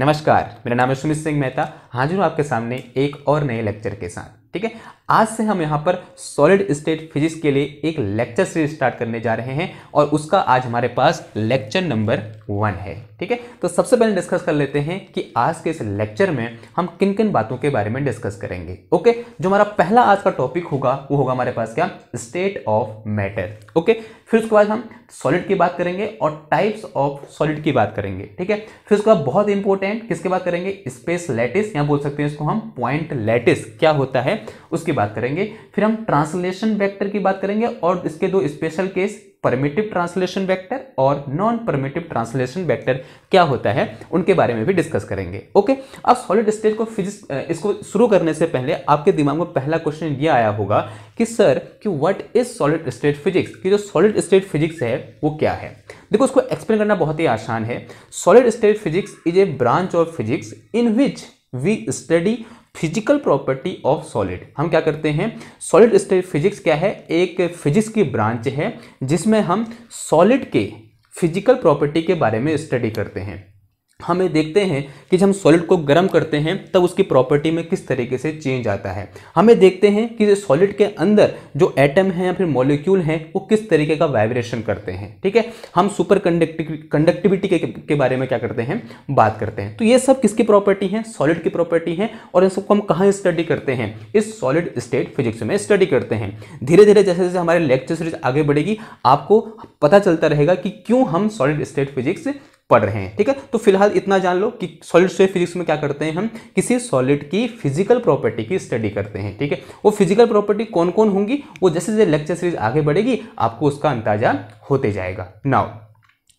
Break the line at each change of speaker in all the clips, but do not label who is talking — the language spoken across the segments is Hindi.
नमस्कार मेरा नाम है सुमित सिंह मेहता हाजिर हूँ आपके सामने एक और नए लेक्चर के साथ ठीक है आज से हम यहाँ पर सॉलिड स्टेट फिजिक्स के लिए एक लेक्चर सीरीज स्टार्ट करने जा रहे हैं और उसका आज हमारे पास लेक्चर नंबर वन है ठीक है तो सबसे पहले डिस्कस कर लेते हैं कि आज के इस लेक्चर में हम किन किन बातों के बारे में डिस्कस करेंगे ओके जो हमारा पहला आज का टॉपिक होगा वो होगा हमारे पास क्या स्टेट ऑफ मैटर ओके फिर उसके बाद हम सॉलिड की बात करेंगे और टाइप्स ऑफ सॉलिड की बात करेंगे ठीक है फिर उसके बाद बहुत इंपॉर्टेंट किसके बात करेंगे स्पेस लेटिस या बोल सकते हैं इसको हम पॉइंट लेटिस क्या होता है उसकी बात करेंगे फिर हम ट्रांसलेशन वेक्टर की बात करेंगे और इसके दो special case primitive translation vector और नॉन परमिटिव ट्रांसलेशन वेक्टर क्या होता है उनके बारे में भी डिस्कस करेंगे ओके अब सॉलिड स्टेट को फिजिक्स इसको शुरू करने से पहले आपके दिमाग में पहला क्वेश्चन ये आया होगा कि सर कि what is solid state physics कि जो सॉलिड स्टेट फिजिक्स है वो क्या है देखो उसको एक्सप्लेन करना बहुत ही आसान है solid state physics is a branch of physics in which we study physical property of solid हम क्या करते हैं सॉलिड स्टेट फिजिक्स क्या है एक फिजिक्स की ब्रांच है जिसमें हम सॉलिड के फिजिकल प्रॉपर्टी के बारे में स्टडी करते हैं हमें देखते हैं कि जब हम सॉलिड को गर्म करते हैं तब उसकी प्रॉपर्टी में किस तरीके से चेंज आता है हमें देखते हैं कि सॉलिड के अंदर जो एटम हैं या फिर मॉलिक्यूल हैं वो किस तरीके का वाइब्रेशन करते हैं ठीक है हम सुपर कंडक्टिविटी के, के बारे में क्या करते हैं बात करते हैं तो ये सब किसकी प्रॉपर्टी है सॉलिड की प्रॉपर्टी है और इन सबको हम कहाँ स्टडी करते हैं इस सॉलिड स्टेट फिजिक्स में स्टडी करते हैं धीरे धीरे जैसे जैसे हमारे लेक्चर सीरीज आगे बढ़ेगी आपको पता चलता रहेगा कि क्यों हम सॉलिड स्टेट फिजिक्स पढ़ रहे हैं ठीक है तो फिलहाल इतना जान लो कि सॉलिड स्टेट फिजिक्स में क्या करते हैं हम किसी सॉलिड की फिजिकल प्रॉपर्टी की स्टडी करते हैं ठीक है वो फिजिकल प्रॉपर्टी कौन कौन होंगी वो जैसे जैसे लेक्चर सीरीज आगे बढ़ेगी आपको उसका अंदाजा होते जाएगा नाउ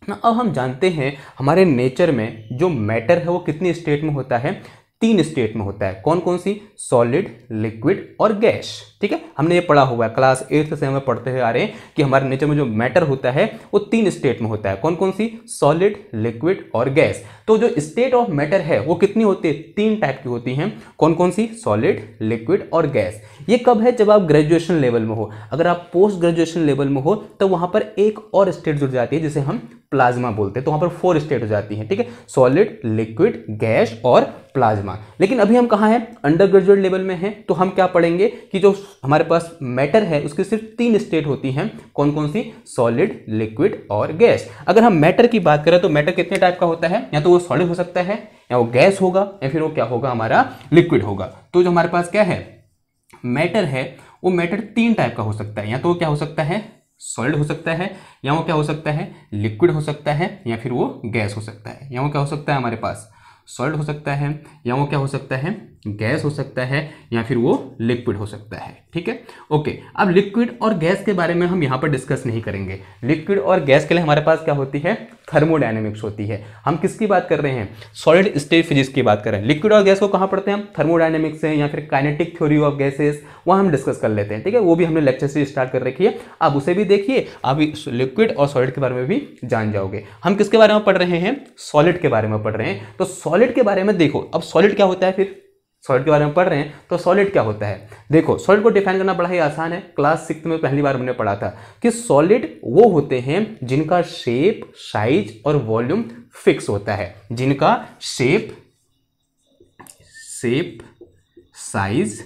ना अब हम जानते हैं हमारे नेचर में जो मैटर है वो कितनी स्टेट में होता है तीन स्टेट में होता है कौन कौन सी सॉलिड लिक्विड और गैस ठीक है हमने ये पढ़ा हुआ है क्लास एट्थ से हमें पढ़ते हुए आ रहे हैं कि हमारे नेचर में जो मैटर होता है वो तीन स्टेट में होता है कौन कौन सी सॉलिड लिक्विड और गैस तो जो स्टेट ऑफ मैटर है वो कितनी होती है तीन टाइप की होती हैं कौन कौन सी सॉलिड लिक्विड और गैस ये कब है जब आप ग्रेजुएशन लेवल में हो अगर आप पोस्ट ग्रेजुएशन लेवल में हो तो वहाँ पर एक और स्टेट जुड़ जाती है जिसे हम प्लाज्मा बोलते हैं तो वहाँ पर फोर स्टेट हो जाती हैं ठीक है सॉलिड लिक्विड गैस और प्लाज्मा लेकिन अभी हम कहाँ हैं अंडर ग्रेजुएट लेवल में हैं तो हम क्या पढ़ेंगे कि जो हमारे पास मैटर है उसकी सिर्फ तीन स्टेट होती हैं कौन कौन सी सॉलिड लिक्विड और गैस अगर हम मैटर की बात करें तो मैटर कितने टाइप का होता है या तो वो सॉलिड हो सकता है या वो गैस होगा या फिर वो क्या होगा हमारा लिक्विड होगा तो जो हमारे पास क्या है मैटर है वो मैटर तीन टाइप का हो सकता है या तो क्या हो सकता है सॉलिड हो सकता है या वो क्या हो सकता है लिक्विड हो सकता है या फिर वो गैस हो सकता है या वो क्या हो सकता है हमारे पास सॉल्ड हो सकता है या वो क्या हो सकता है गैस हो सकता है या फिर वो लिक्विड हो सकता है ठीक है ओके अब लिक्विड और गैस के बारे में हम यहाँ पर डिस्कस नहीं करेंगे लिक्विड और गैस के लिए हमारे पास क्या होती है थर्मोडाइनमिक्स होती है हम किसकी बात कर रहे हैं सॉलिड स्टेट फिजिक्स की बात कर रहे हैं लिक्विड और गैस को कहाँ पढ़ते हैं हम थर्मोडाइनमिक्स हैं या फिर काइनेटिक थ्योरी ऑफ गैसेस वह हम डिस्कस कर लेते हैं ठीक है वो भी हमने लेक्चर से स्टार्ट कर रखी है आप उसे भी देखिए आप लिक्विड और सॉलिड के बारे में भी जान जाओगे हम किसके बारे में पढ़ रहे हैं सॉलिड के बारे में पढ़ रहे हैं तो सॉलिड के बारे में देखो अब सॉलिड क्या होता है फिर सॉलिड के बारे में पढ़ रहे हैं तो सॉलिड क्या होता है देखो सॉलिड को डिफाइन करना बड़ा ही आसान है क्लास सिक्स में पहली बार हमने पढ़ा था कि सॉलिड वो होते हैं जिनका शेप साइज और वॉल्यूम फिक्स होता है जिनका शेप शेप साइज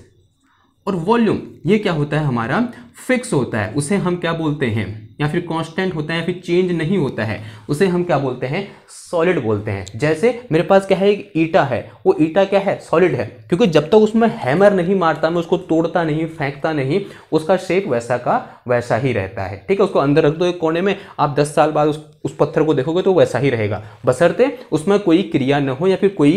और वॉल्यूम ये क्या होता है हमारा फिक्स होता है उसे हम क्या बोलते हैं या फिर कांस्टेंट होता है या फिर चेंज नहीं होता है उसे हम क्या बोलते हैं सॉलिड बोलते हैं जैसे मेरे पास क्या है एक ईटा है वो ईटा क्या है सॉलिड है क्योंकि जब तक तो उसमें हैमर नहीं मारता मैं उसको तोड़ता नहीं फेंकता नहीं उसका शेप वैसा का वैसा ही रहता है ठीक है उसको अंदर रख दो एक कोने में आप दस साल बाद उस उस पत्थर को देखोगे तो वैसा ही रहेगा बसरते उसमें कोई क्रिया ना हो या फिर कोई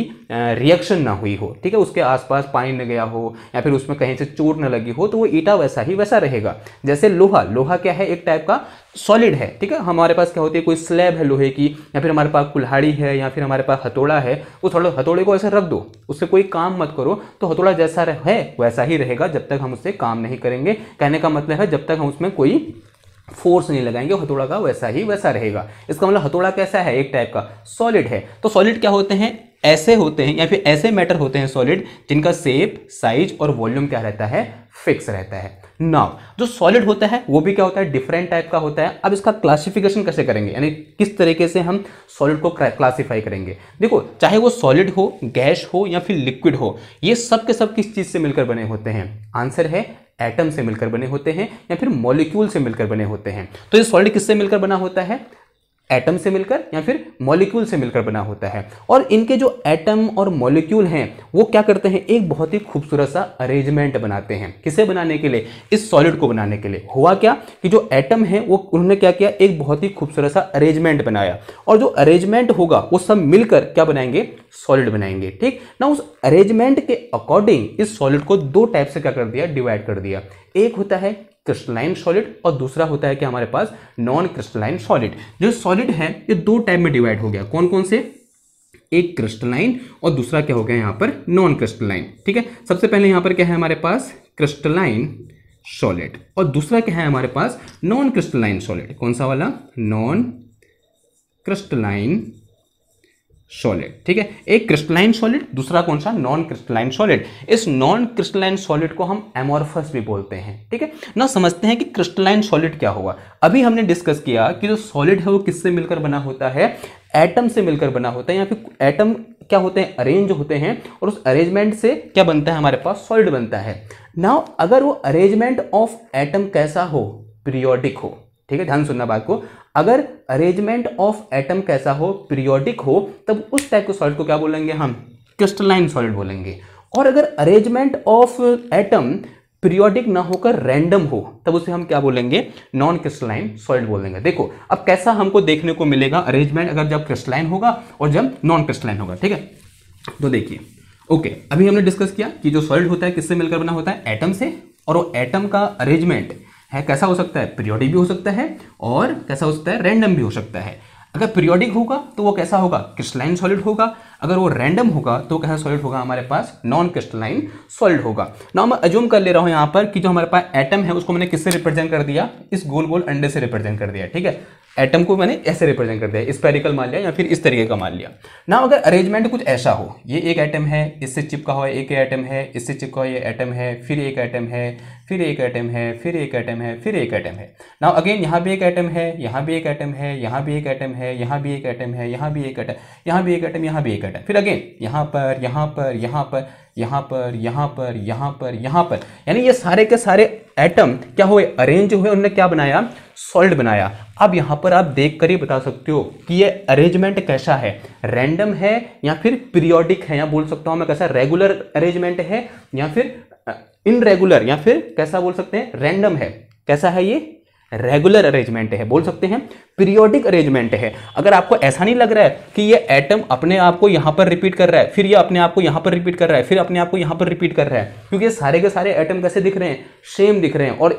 रिएक्शन ना हुई हो ठीक है उसके आसपास पानी न गया हो या फिर उसमें कहीं से चोट न लगी हो तो वो ईटा वैसा ही वैसा रहेगा जैसे लोहा लोहा क्या है एक टाइप का सॉलिड है ठीक है हमारे पास क्या होती है कोई स्लैब है लोहे की या फिर हमारे पास कुल्हाड़ी है या फिर हमारे पास हथौड़ा है उस हथौड़े को ऐसे रख दो उससे कोई काम मत करो तो हथौड़ा जैसा है वैसा ही रहेगा जब तक हम उससे काम नहीं करेंगे कहने का मतलब है जब तक हम उसमें कोई फोर्स नहीं लगाएंगे हथौड़ा का वैसा ही वैसा रहेगा इसका मतलब हथौड़ा कैसा है एक टाइप का सॉलिड है तो सॉलिड क्या होते हैं ऐसे होते हैं या फिर ऐसे मैटर होते हैं सॉलिड जिनका सेप साइज और वॉल्यूम क्या रहता है फिक्स रहता है नाउ जो सॉलिड होता है वो भी क्या होता है डिफरेंट टाइप का होता है अब इसका क्लासिफिकेशन कैसे करेंगे यानी किस तरीके से हम सॉलिड को क्लासीफाई करेंगे देखो चाहे वो सॉलिड हो गैस हो या फिर लिक्विड हो ये सब के सब किस चीज़ से मिलकर बने होते हैं आंसर है एटम से मिलकर बने होते हैं या फिर मॉलिक्यूल से मिलकर बने होते हैं तो ये सॉलिड किससे मिलकर बना होता है एटम से मिलकर या फिर मॉलिक्यूल से मिलकर बना होता है और इनके जो एटम और मॉलिक्यूल हैं वो क्या करते हैं एक बहुत ही खूबसूरत सा अरेंजमेंट बनाते हैं किसे बनाने के लिए इस सॉलिड को बनाने के लिए हुआ क्या कि जो एटम है वो उन्होंने क्या किया एक बहुत ही खूबसूरत सा अरेंजमेंट बनाया और जो अरेंजमेंट होगा वो सब मिलकर क्या बनाएंगे सॉलिड बनाएंगे ठीक ना उस अरेंजमेंट के अकॉर्डिंग इस सॉलिड को दो टाइप से क्या कर दिया डिवाइड कर दिया एक होता है क्रिस्टलाइन सॉलिड और दूसरा होता है कि हमारे पास नॉन क्रिस्टलाइन सॉलिड जो सॉलिड है ये दो टाइप में डिवाइड हो गया कौन कौन से एक क्रिस्टलाइन और दूसरा क्या हो गया यहाँ पर नॉन क्रिस्टलाइन ठीक है सबसे पहले यहाँ पर क्या है हमारे पास क्रिस्टलाइन सॉलिड और दूसरा क्या है हमारे पास नॉन क्रिस्टलाइन सॉलिड कौन सा वाला नॉन क्रिस्टलाइन सॉलिड ठीक है एक क्रिस्टलाइन सॉलिड दूसरा कौन सा नॉन क्रिस्टलाइन सॉलिड इस नॉन क्रिस्टलाइन सॉलिड को हम एमोरफस भी बोलते हैं ठीक है ना समझते हैं कि क्रिस्टलाइन सॉलिड क्या होगा अभी हमने डिस्कस किया कि जो सॉलिड है वो किससे मिलकर बना होता है एटम से मिलकर बना होता है या फिर एटम क्या होते हैं अरेंज होते हैं और उस अरेंजमेंट से क्या बनता है हमारे पास सॉलिड बनता है ना अगर वो अरेंजमेंट ऑफ एटम कैसा हो पीरियोडिक हो ठीक है ध्यान सुनना बात को अगर अरेंजमेंट ऑफ एटम कैसा हो पीरियोडिक हो तब उस टाइप के सॉलिड को क्या बोलेंगे हम क्रिस्टलाइन सॉलिड बोलेंगे और अगर अरेंजमेंट ऑफ एटम पीरियोडिक ना होकर रैंडम हो तब उसे हम क्या बोलेंगे नॉन क्रिस्टलाइन सॉलिड बोलेंगे देखो अब कैसा हमको देखने को मिलेगा अरेंजमेंट अगर जब क्रिस्टलाइन होगा और जब नॉन क्रिस्टलाइन होगा ठीक है तो देखिए ओके अभी हमने डिस्कस किया कि जो सॉलिड होता है किससे मिलकर बना होता है एटम से और वो एटम का अरेंजमेंट है कैसा हो सकता है पीरियोडिक भी हो सकता है और कैसा हो सकता है रैंडम भी हो सकता है अगर पीरियोडिक होगा तो वो कैसा होगा क्रिस्टलाइन सॉलिड होगा अगर वो रैंडम होगा तो कैसा सॉलिड होगा हमारे पास नॉन क्रिस्टलाइन सॉलिड होगा ना मैं अज्यूम कर ले रहा हूँ यहाँ पर कि जो हमारे पास एटम है उसको मैंने किससे रिप्रेजेंट कर दिया इस गोल गोल अंडे से रिप्रेजेंट कर दिया ठीक है एटम को मैंने ऐसे रिप्रेजेंट कर दिया स्पेरिकल मान लिया या फिर इस तरीके का मान लिया ना अगर अरेंजमेंट कुछ ऐसा हो ये एक एटम है इससे चिपका हुआ एक एटम है इससे चिपका हुआ ये एटम है फिर एक एटम है फिर एक एटम है फिर एक एटम है फिर एक एटम है ना अगेन यहाँ भी एक एटम है यहाँ भी एक एटम है यहाँ भी एक एटम है यहाँ भी एक एटम है यहाँ भी एक एटम यहाँ भी एक एटम यहाँ भी एक है फिर अगेन यहाँ पर यहाँ पर यहाँ पर यहाँ पर यहाँ पर यहाँ पर यहाँ पर यानी ये सारे के सारे एटम क्या हुए अरेंज हुए उन्होंने क्या बनाया सॉल्ट बनाया अब यहाँ पर आप देख कर ही बता सकते हो कि ये अरेंजमेंट कैसा है रैंडम है या फिर पीरियोडिक है या बोल सकता हूँ मैं कैसा रेगुलर अरेंजमेंट है या फिर इनरेगुलर या फिर कैसा बोल सकते हैं रैंडम है कैसा है ये रेगुलर अरेंजमेंट है बोल सकते हैं पीरियोडिक अरेंजमेंट है अगर आपको ऐसा नहीं लग रहा है कि ये एटम अपने आप को यहां पर रिपीट कर रहा है फिर ये अपने आप को यहां पर रिपीट कर रहा है फिर अपने आप को यहां पर रिपीट कर रहा है क्योंकि सारे के सारे एटम कैसे दिख रहे हैं सेम दिख रहे हैं और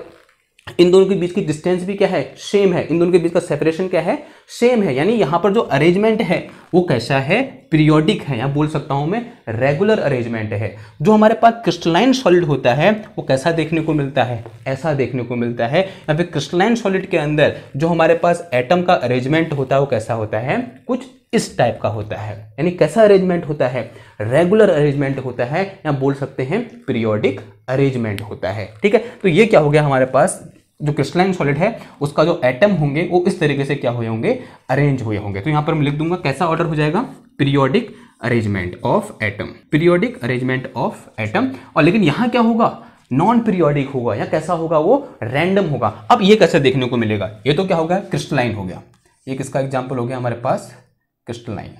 इन दोनों के बीच की डिस्टेंस भी क्या है सेम है इन दोनों के बीच का सेपरेशन क्या है सेम है यानी यहाँ पर जो अरेंजमेंट है वो कैसा है पीरियोडिक है या बोल सकता हूँ मैं रेगुलर अरेंजमेंट है जो हमारे पास क्रिस्टलाइन सॉलिड होता है वो कैसा देखने को मिलता है ऐसा देखने को मिलता है या फिर क्रिस्टलाइन सॉलिड के अंदर जो हमारे पास एटम का अरेंजमेंट होता है वो कैसा होता है कुछ इस टाइप का होता है यानी कैसा अरेंजमेंट होता है रेगुलर अरेंजमेंट होता है या बोल सकते हैं पीरियोडिक अरेंजमेंट होता है ठीक है तो ये क्या हो गया हमारे पास जो क्रिस्टलाइन सॉलिड है उसका जो एटम होंगे वो इस तरीके से क्या हुए होंगे अरेंज हुए होंगे तो यहां पर मैं लिख दूंगा कैसा ऑर्डर हो जाएगा periodic arrangement of atom periodic arrangement of atom और लेकिन यहां क्या होगा नॉन पीरियोडिक होगा या कैसा होगा वो रैंडम होगा अब ये कैसे देखने को मिलेगा ये तो क्या होगा क्रिस्टलाइन हो गया ये किसका एग्जाम्पल हो गया हमारे पास क्रिस्टलाइन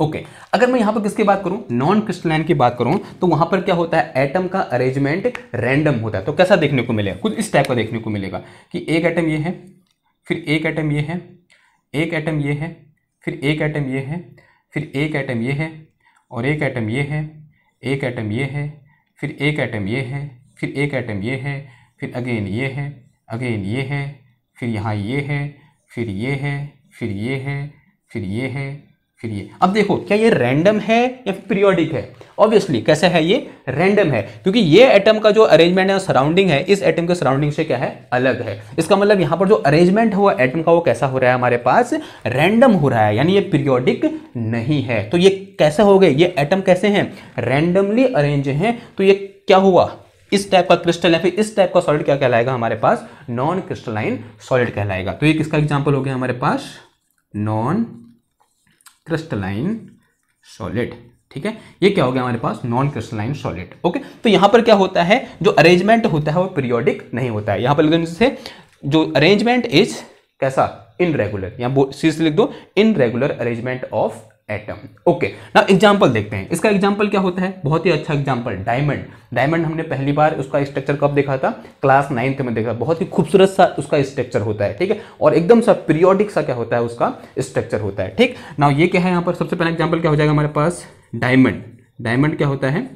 ओके okay. अगर मैं यहाँ पर किसकी बात करूँ नॉन क्रिस्टलाइन की बात करूँ तो वहाँ पर क्या होता है एटम का अरेंजमेंट रैंडम होता है तो कैसा देखने को मिलेगा कुछ इस टाइप का देखने को मिलेगा कि एक एटम ये है फिर एक एटम ये है एक एटम ये है फिर एक एटम ये है फिर एक एटम ये है और एक एटम ये है एक एटम ये है फिर एक एटम ये है फिर एक एटम ये है फिर अगेन ये है अगेन ये है फिर यहाँ ये है फिर ये है फिर ये है फिर ये है फिर ये अब देखो क्या ये रैंडम है या फिर पीरियोडिक है ऑब्वियसली कैसे है ये रैंडम है क्योंकि ये एटम का जो अरेंजमेंट है सराउंडिंग है इस एटम के सराउंडिंग से क्या है अलग है इसका मतलब यहाँ पर जो अरेंजमेंट हुआ एटम का वो कैसा हो रहा है हमारे पास रैंडम हो रहा है यानी ये पीरियोडिक नहीं है तो ये कैसे हो गए ये एटम कैसे हैं रैंडमली अरेंज हैं तो ये क्या हुआ इस टाइप का क्रिस्टल या फिर इस टाइप का सॉलिड क्या कहलाएगा हमारे पास नॉन क्रिस्टलाइन सॉलिड कहलाएगा तो ये किसका एग्जाम्पल हो गया हमारे पास नॉन क्रिस्टलाइन सॉलिड ठीक है ये क्या हो गया हमारे पास नॉन क्रिस्टलाइन सॉलिड ओके तो यहां पर क्या होता है जो अरेंजमेंट होता है वो पीरियोडिक नहीं होता है यहां पर से जो अरेंजमेंट इज कैसा इनरेगुलर यहां सीज लिख दो irregular arrangement of atom okay ना एग्जाम्पल देखते हैं इसका एग्जाम्पल क्या होता है बहुत ही अच्छा एग्जाम्पल डायमंड डायमंड हमने पहली बार उसका स्ट्रक्चर कब देखा था क्लास नाइन्थ में देखा बहुत ही खूबसूरत सा उसका स्ट्रक्चर होता है ठीक है और एकदम सा पीरियोडिक सा क्या होता है उसका स्ट्रक्चर होता है ठीक ना ये क्या है यहाँ पर सबसे पहला एग्जाम्पल क्या हो जाएगा हमारे पास डायमंड डायमंड क्या होता है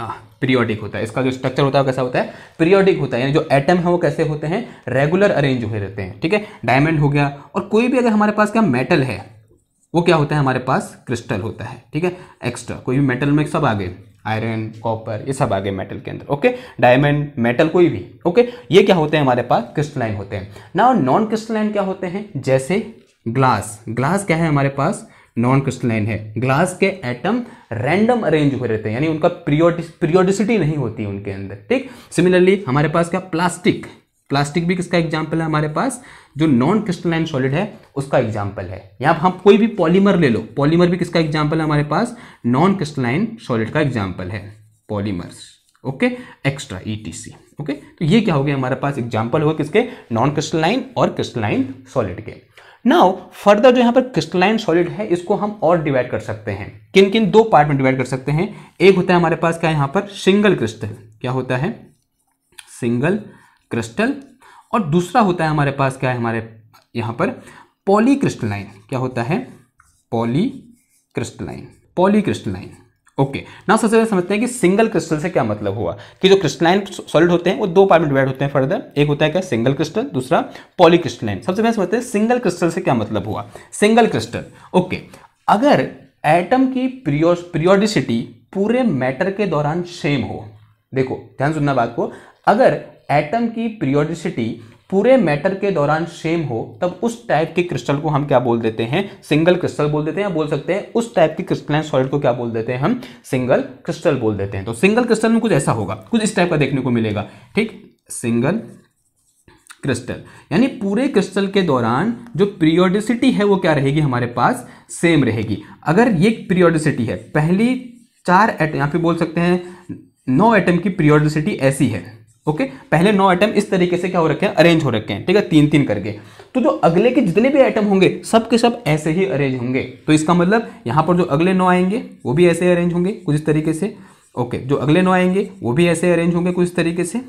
पीरियोडिक होता है इसका जो स्ट्रक्चर होता है कैसा होता है पीरियोडिक होता है यानी जो एटम है वो कैसे होते हैं रेगुलर अरेंज हुए रहते हैं ठीक है डायमंड हो गया और कोई भी अगर हमारे पास क्या मेटल है वो क्या होता है हमारे पास क्रिस्टल होता है ठीक है एक्स्ट्रा कोई भी मेटल में सब आ गए आयरन कॉपर ये सब आ गए मेटल के अंदर ओके डायमंड मेटल कोई भी ओके ये क्या होते हैं हमारे पास क्रिस्टलाइन होते हैं ना नॉन क्रिस्टलाइन क्या होते हैं जैसे ग्लास ग्लास क्या है हमारे पास नॉन क्रिस्टलाइन है ग्लास के एटम रैंडम अरेंज हो रहते हैं यानी उनका प्रियोडिस प्रियोडिसिटी नहीं होती उनके अंदर ठीक सिमिलरली हमारे पास क्या प्लास्टिक प्लास्टिक भी किसका एग्जाम्पल है हमारे पास जो नॉन क्रिस्टलाइन सॉलिड है उसका एग्जाम्पल है यहाँ हम कोई भी पॉलीमर ले लो पॉलीमर भी किसका एग्जाम्पल है हमारे पास नॉन क्रिस्टलाइन सॉलिड का एग्जाम्पल है पॉलीमर्स ओके एक्स्ट्रा ईटीसी ओके तो ये क्या हो गया हमारे पास एग्जाम्पल हुआ किसके नॉन क्रिस्टलाइन और क्रिस्टलाइन सॉलिड के नाउ फर्दर जो यहाँ पर क्रिस्टलाइन सॉलिड है इसको हम और डिवाइड कर सकते हैं किन किन दो पार्ट में डिवाइड कर सकते हैं एक होता है हमारे पास क्या यहाँ पर सिंगल क्रिस्टल क्या होता है सिंगल क्रिस्टल और दूसरा होता है हमारे पास क्या है हमारे यहाँ पर पॉली क्रिस्टलाइन क्या होता है polycrystalline polycrystalline okay ना सबसे पहले समझते हैं कि सिंगल क्रिस्टल से क्या मतलब हुआ कि जो क्रिस्टलाइन सॉलिड होते हैं वो दो पार्ट में डिवाइड होते हैं फर्दर एक होता है क्या सिंगल क्रिस्टल दूसरा पॉली क्रिस्टलाइन सबसे पहले समझते हैं सिंगल क्रिस्टल से क्या मतलब हुआ सिंगल क्रिस्टल ओके अगर एटम की पीरियोडिसिटी पूरे मैटर के दौरान सेम हो देखो ध्यान सुनना बात को अगर एटम की प्रियोडिसिटी पूरे मैटर के दौरान सेम हो तब उस टाइप के क्रिस्टल को हम क्या बोल देते हैं सिंगल क्रिस्टल बोल देते हैं या बोल सकते हैं उस टाइप के क्रिस्टलाइन सॉलिड को क्या बोल देते हैं हम सिंगल क्रिस्टल बोल देते हैं तो सिंगल क्रिस्टल में कुछ ऐसा होगा कुछ इस टाइप का देखने को मिलेगा ठीक सिंगल क्रिस्टल यानी पूरे क्रिस्टल के दौरान जो प्रियोडिसिटी है वो क्या रहेगी हमारे पास सेम रहेगी अगर ये प्रियोडिसिटी है पहली चार एटम यहाँ पे बोल सकते हैं नौ एटम की प्रियोडिसिटी ऐसी है ओके पहले नौ आइटम इस तरीके से क्या हो रखे हैं अरेंज हो रखे हैं ठीक है तीन तीन करके तो जो अगले के जितने भी आइटम होंगे सब के सब ऐसे ही अरेंज होंगे तो इसका मतलब यहाँ पर जो अगले नौ आएंगे वो भी ऐसे अरेंज होंगे कुछ इस तरीके से ओके जो अगले नौ आएंगे वो भी ऐसे अरेंज होंगे कुछ इस तरीके से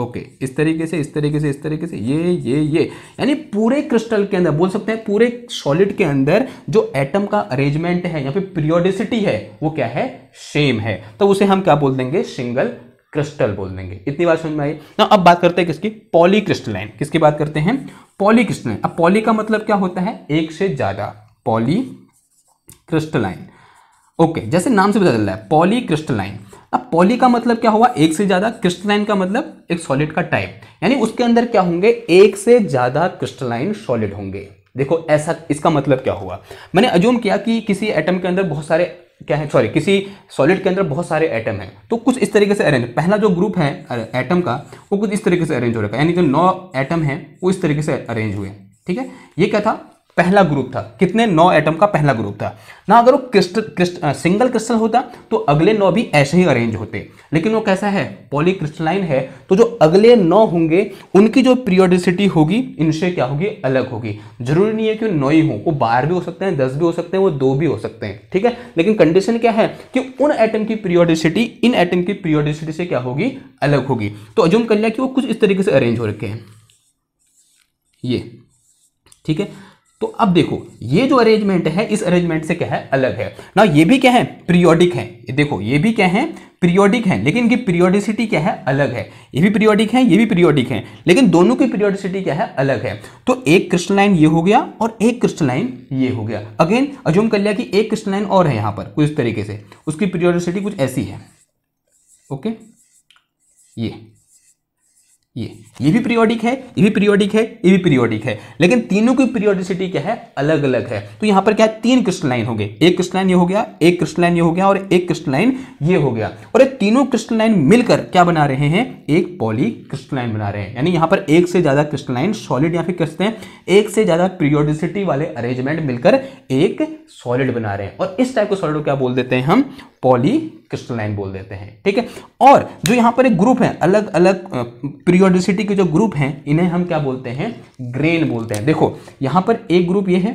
ओके okay, इस तरीके से इस तरीके से इस तरीके से ये ये ये यानी पूरे क्रिस्टल के अंदर बोल सकते हैं पूरे सॉलिड के अंदर जो एटम का अरेंजमेंट है या फिर पीरियोडिसिटी है वो क्या है सेम है तो उसे हम क्या बोल देंगे सिंगल क्रिस्टल बोल देंगे इतनी बात समझ में आई ना अब बात करते हैं किसकी पॉलीक्रिस्टलाइन किसकी बात करते हैं पॉलीक्रिस्टलाइन अब पॉली का मतलब क्या होता है एक से ज़्यादा पॉली क्रिस्टलाइन ओके जैसे नाम से पता चल रहा है पॉली क्रिस्टलाइन अब पॉली का मतलब क्या हुआ एक से ज़्यादा क्रिस्टलाइन का मतलब एक सॉलिड का टाइप यानी उसके अंदर क्या होंगे एक से ज़्यादा क्रिस्टलाइन सॉलिड होंगे देखो ऐसा इसका मतलब क्या हुआ मैंने अजूम किया कि किसी एटम के अंदर बहुत सारे क्या है सॉरी किसी सॉलिड के अंदर बहुत सारे एटम हैं तो कुछ इस तरीके से अरेंज पहला जो ग्रुप है एटम का वो कुछ इस तरीके से अरेंज हो रखा है यानी जो नौ एटम हैं वो इस तरीके से अरेंज हुए ठीक है ये क्या था पहला ग्रुप था कितने नौ एटम का पहला ग्रुप था ना अगर वो क्रिस्टल क्रिस्ट, सिंगल क्रिस्टल होता तो अगले नौ भी ऐसे ही अरेंज होते लेकिन वो कैसा है पॉलीक्रिस्टलाइन है तो जो अगले नौ होंगे उनकी जो पीरियोडिसिटी होगी इनसे क्या होगी अलग होगी जरूरी नहीं है कि नौ ही हो वो बारह भी हो सकते हैं दस भी हो सकते हैं वो दो भी हो सकते हैं ठीक है लेकिन कंडीशन क्या है कि उन एटम की पीरियोडिसिटी इन एटम की पीरियोडिसिटी से क्या होगी अलग होगी तो अजुम कर लिया कि वो कुछ इस तरीके से अरेंज हो रखे हैं ये ठीक है तो अब देखो ये जो अरेंजमेंट है इस अरेंजमेंट से क्या है अलग है ना ये भी क्या है पीरियोडिक है देखो ये भी क्या है पीरियोडिक है लेकिन इनकी पीरियोडिसिटी क्या है अलग है ये भी पीरियोडिक है ये भी पीरियोडिक है लेकिन दोनों की पीरियोडिसिटी क्या है अलग है तो एक क्रिस्टलाइन ये हो गया और एक क्रिस्टलाइन ये हो गया अगेन अजूम कर लिया कि एक क्रिस्टलाइन और है यहां पर कुछ तरीके से उसकी पीरियोडिसिटी कुछ ऐसी है ओके ये ये ये भी पीरियोडिक है ये भी पीरियोडिक है ये भी पीरियोडिक है लेकिन तीनों की पीरियोडिसिटी क्या है अलग अलग है तो यहां पर क्या है तीन क्रिस्टलाइन हो गए एक क्रिस्टलाइन ये हो गया एक क्रिस्टलाइन ये हो गया और एक क्रिस्टलाइन ये हो गया और ये तीनों क्रिस्टलाइन मिलकर क्या बना रहे हैं एक पॉली क्रिस्टलाइन बना रहे हैं यानी यहां पर एक से ज्यादा क्रिस्टलाइन सॉलिड या फिर कहते हैं एक से ज्यादा पीरियोडिसिटी वाले अरेंजमेंट मिलकर एक सॉलिड बना रहे हैं और इस टाइप को सॉलिड को क्या बोल देते हैं हम पॉली क्रिस्टलाइन बोल देते हैं ठीक है और जो यहां पर एक ग्रुप है अलग अलग पीरियोडिसिटी के जो ग्रुप हैं इन्हें हम क्या बोलते हैं ग्रेन बोलते हैं देखो यहां पर एक ग्रुप ये है